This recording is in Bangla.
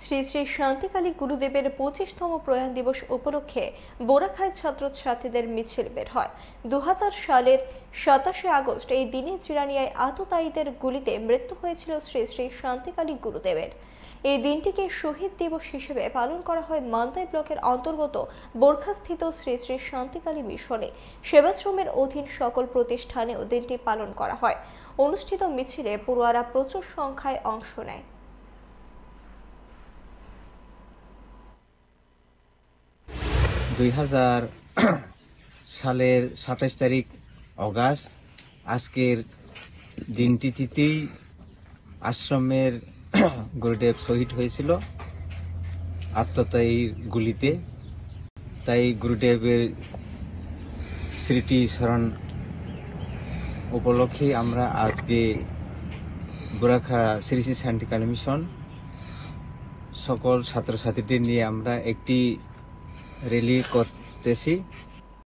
শ্রী শ্রী শান্তিকালী গুরুদেবের পঁচিশতম প্রয়াণ দিবস উপলক্ষে বোরাখায় ছাত্রছাত্রীদের মিছিল বের হয় দু সালের সাতাশে আগস্ট এই দিনে চিরানিয়ায় আততায়ীদের গুলিতে মৃত্যু হয়েছিল শ্রী শ্রী শান্তিকালী গুরুদেবের এই দিনটিকে শহীদ দিবস হিসেবে পালন করা হয় মান্দাই ব্লকের অন্তর্গত বোরখাস্থিত শ্রী শ্রী শান্তিকালী মিশনে সেবাশ্রমের অধীন সকল প্রতিষ্ঠানেও দিনটি পালন করা হয় অনুষ্ঠিত মিছিলে পড়ুয়ারা প্রচুর সংখ্যায় অংশ নেয় দুই হাজার সালের সাতাশ তারিখ অগাস্ট আজকের দিনটিতেই আশ্রমের গুরুদেব শহীদ হয়েছিল আত্মতায়ীর গুলিতে তাই গুরুদেবের স্মৃতি স্মরণ উপলক্ষে আমরা আজকে বুরাখা শ্রী শ্রী শান্তিকালী মিশন সকল ছাত্রছাত্রীদের নিয়ে আমরা একটি really courtesy